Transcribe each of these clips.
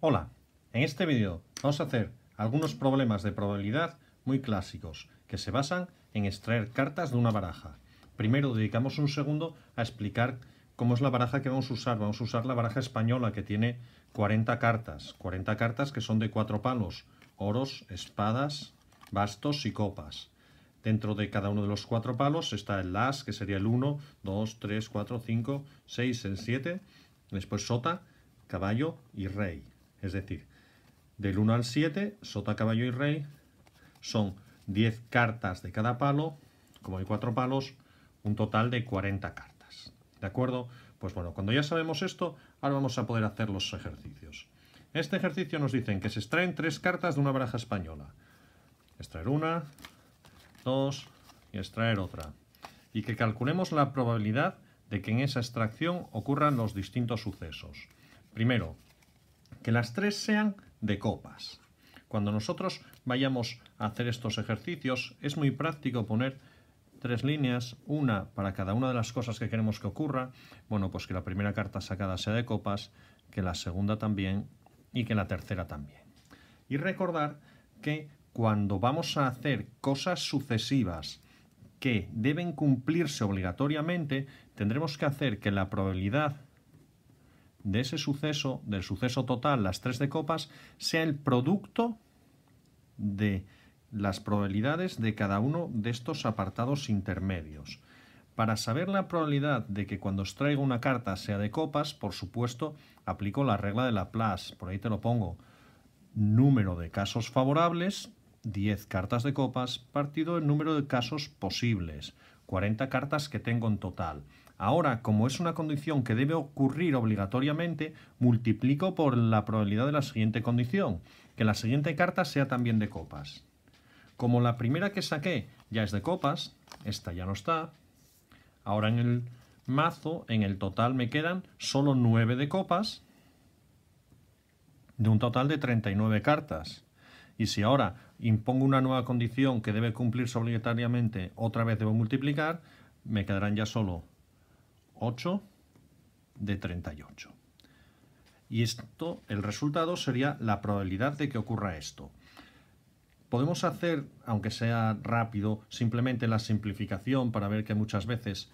Hola, en este vídeo vamos a hacer algunos problemas de probabilidad muy clásicos que se basan en extraer cartas de una baraja. Primero dedicamos un segundo a explicar cómo es la baraja que vamos a usar. Vamos a usar la baraja española que tiene 40 cartas, 40 cartas que son de cuatro palos, oros, espadas, bastos y copas. Dentro de cada uno de los cuatro palos está el las, que sería el 1, 2, 3, 4, 5, 6, 7, después sota, caballo y rey. Es decir, del 1 al 7, sota, caballo y rey, son 10 cartas de cada palo, como hay 4 palos, un total de 40 cartas. ¿De acuerdo? Pues bueno, cuando ya sabemos esto, ahora vamos a poder hacer los ejercicios. En este ejercicio nos dicen que se extraen 3 cartas de una baraja española. Extraer una, dos y extraer otra. Y que calculemos la probabilidad de que en esa extracción ocurran los distintos sucesos. Primero, que las tres sean de copas. Cuando nosotros vayamos a hacer estos ejercicios, es muy práctico poner tres líneas, una para cada una de las cosas que queremos que ocurra, bueno, pues que la primera carta sacada sea de copas, que la segunda también y que la tercera también. Y recordar que cuando vamos a hacer cosas sucesivas que deben cumplirse obligatoriamente, tendremos que hacer que la probabilidad de ese suceso, del suceso total, las tres de copas, sea el producto de las probabilidades de cada uno de estos apartados intermedios. Para saber la probabilidad de que cuando os traiga una carta sea de copas, por supuesto, aplico la regla de Laplace. Por ahí te lo pongo. Número de casos favorables, 10 cartas de copas, partido el número de casos posibles, 40 cartas que tengo en total. Ahora, como es una condición que debe ocurrir obligatoriamente, multiplico por la probabilidad de la siguiente condición, que la siguiente carta sea también de copas. Como la primera que saqué ya es de copas, esta ya no está, ahora en el mazo, en el total me quedan solo 9 de copas, de un total de 39 cartas. Y si ahora impongo una nueva condición que debe cumplirse obligatoriamente, otra vez debo multiplicar, me quedarán ya solo 8 de 38. Y esto, el resultado sería la probabilidad de que ocurra esto. Podemos hacer, aunque sea rápido, simplemente la simplificación para ver que muchas veces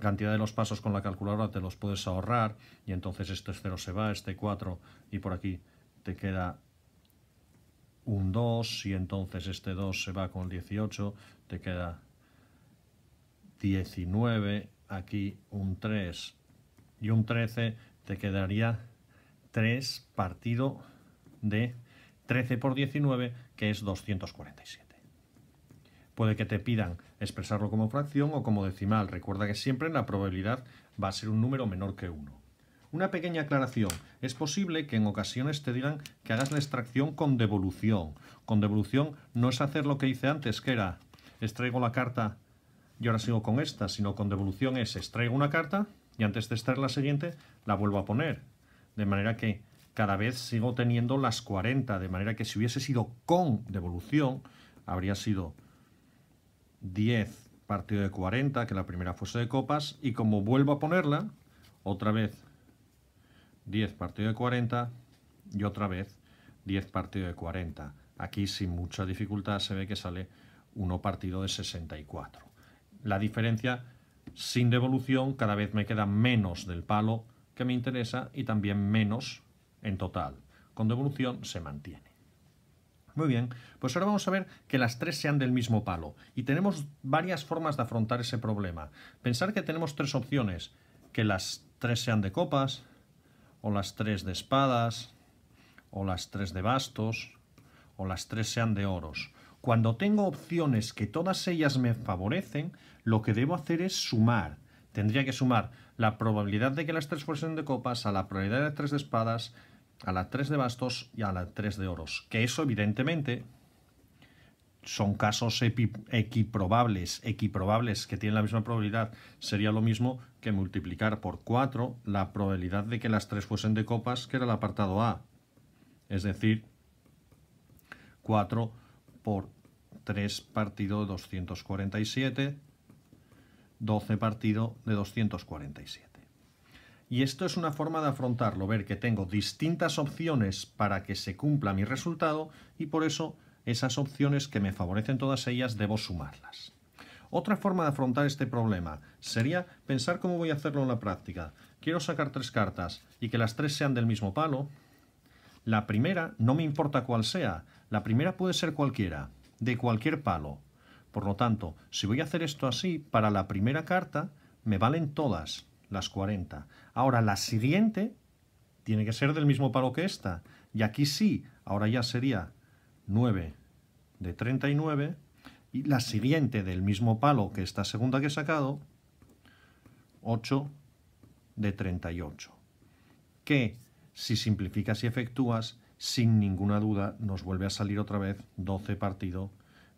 cantidad de los pasos con la calculadora te los puedes ahorrar y entonces este 0 se va, este 4 y por aquí te queda un 2 y entonces este 2 se va con 18, te queda 19 aquí un 3 y un 13, te quedaría 3 partido de 13 por 19, que es 247. Puede que te pidan expresarlo como fracción o como decimal. Recuerda que siempre la probabilidad va a ser un número menor que 1. Una pequeña aclaración. Es posible que en ocasiones te digan que hagas la extracción con devolución. Con devolución no es hacer lo que hice antes, que era extraigo la carta yo ahora sigo con esta, sino con devolución es extraigo una carta y antes de extraer la siguiente la vuelvo a poner. De manera que cada vez sigo teniendo las 40, de manera que si hubiese sido con devolución, habría sido 10 partido de 40, que la primera fuese de copas, y como vuelvo a ponerla, otra vez 10 partido de 40 y otra vez 10 partido de 40. Aquí sin mucha dificultad se ve que sale 1 partido de 64 la diferencia sin devolución cada vez me queda menos del palo que me interesa y también menos en total. Con devolución se mantiene. Muy bien, pues ahora vamos a ver que las tres sean del mismo palo y tenemos varias formas de afrontar ese problema. Pensar que tenemos tres opciones, que las tres sean de copas, o las tres de espadas, o las tres de bastos, o las tres sean de oros. Cuando tengo opciones que todas ellas me favorecen, lo que debo hacer es sumar. Tendría que sumar la probabilidad de que las tres fuesen de copas a la probabilidad de las tres de espadas, a la tres de bastos y a la tres de oros. Que eso, evidentemente, son casos equiprobables. Equiprobables que tienen la misma probabilidad. Sería lo mismo que multiplicar por 4 la probabilidad de que las tres fuesen de copas, que era el apartado A. Es decir, 4 por 3 partido de 247, 12 partido de 247. Y esto es una forma de afrontarlo, ver que tengo distintas opciones para que se cumpla mi resultado y por eso esas opciones que me favorecen todas ellas debo sumarlas. Otra forma de afrontar este problema sería pensar cómo voy a hacerlo en la práctica. Quiero sacar tres cartas y que las tres sean del mismo palo. La primera no me importa cuál sea, la primera puede ser cualquiera, de cualquier palo. Por lo tanto, si voy a hacer esto así, para la primera carta me valen todas las 40. Ahora, la siguiente tiene que ser del mismo palo que esta. Y aquí sí, ahora ya sería 9 de 39. Y la siguiente del mismo palo que esta segunda que he sacado, 8 de 38. Que, si simplificas y efectúas, sin ninguna duda nos vuelve a salir otra vez 12 partido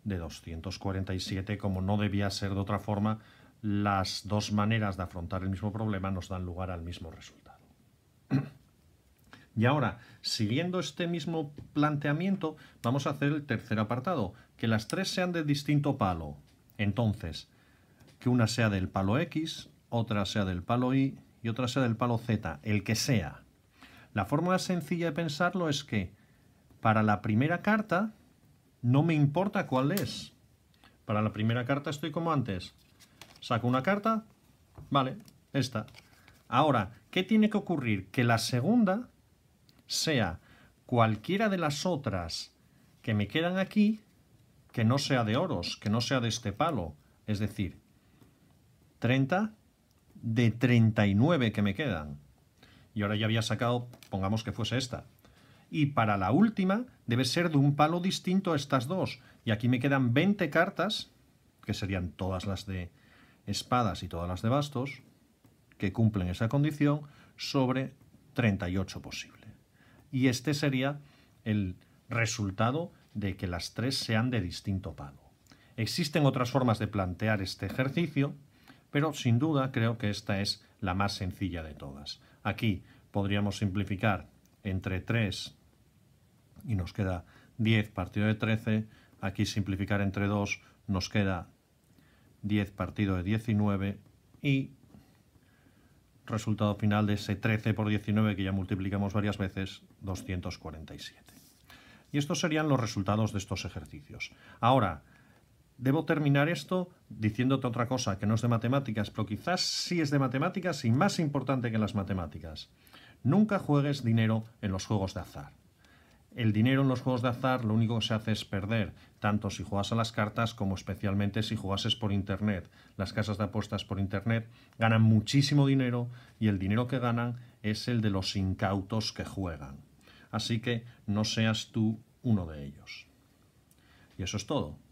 de 247, como no debía ser de otra forma, las dos maneras de afrontar el mismo problema nos dan lugar al mismo resultado. Y ahora, siguiendo este mismo planteamiento, vamos a hacer el tercer apartado, que las tres sean de distinto palo. Entonces, que una sea del palo X, otra sea del palo Y y otra sea del palo Z, el que sea. La forma sencilla de pensarlo es que para la primera carta no me importa cuál es. Para la primera carta estoy como antes. Saco una carta, vale, esta. Ahora, ¿qué tiene que ocurrir? Que la segunda sea cualquiera de las otras que me quedan aquí, que no sea de oros, que no sea de este palo. Es decir, 30 de 39 que me quedan y ahora ya había sacado, pongamos que fuese esta. Y para la última debe ser de un palo distinto a estas dos. Y aquí me quedan 20 cartas, que serían todas las de espadas y todas las de bastos, que cumplen esa condición, sobre 38 posible. Y este sería el resultado de que las tres sean de distinto palo. Existen otras formas de plantear este ejercicio, pero sin duda creo que esta es la más sencilla de todas. Aquí podríamos simplificar entre 3 y nos queda 10 partido de 13. Aquí simplificar entre 2 nos queda 10 partido de 19 y resultado final de ese 13 por 19 que ya multiplicamos varias veces, 247. Y estos serían los resultados de estos ejercicios. Ahora, Debo terminar esto diciéndote otra cosa, que no es de matemáticas, pero quizás sí es de matemáticas y más importante que las matemáticas. Nunca juegues dinero en los juegos de azar. El dinero en los juegos de azar lo único que se hace es perder, tanto si juegas a las cartas como especialmente si jugases por Internet. Las casas de apuestas por Internet ganan muchísimo dinero y el dinero que ganan es el de los incautos que juegan. Así que no seas tú uno de ellos. Y eso es todo.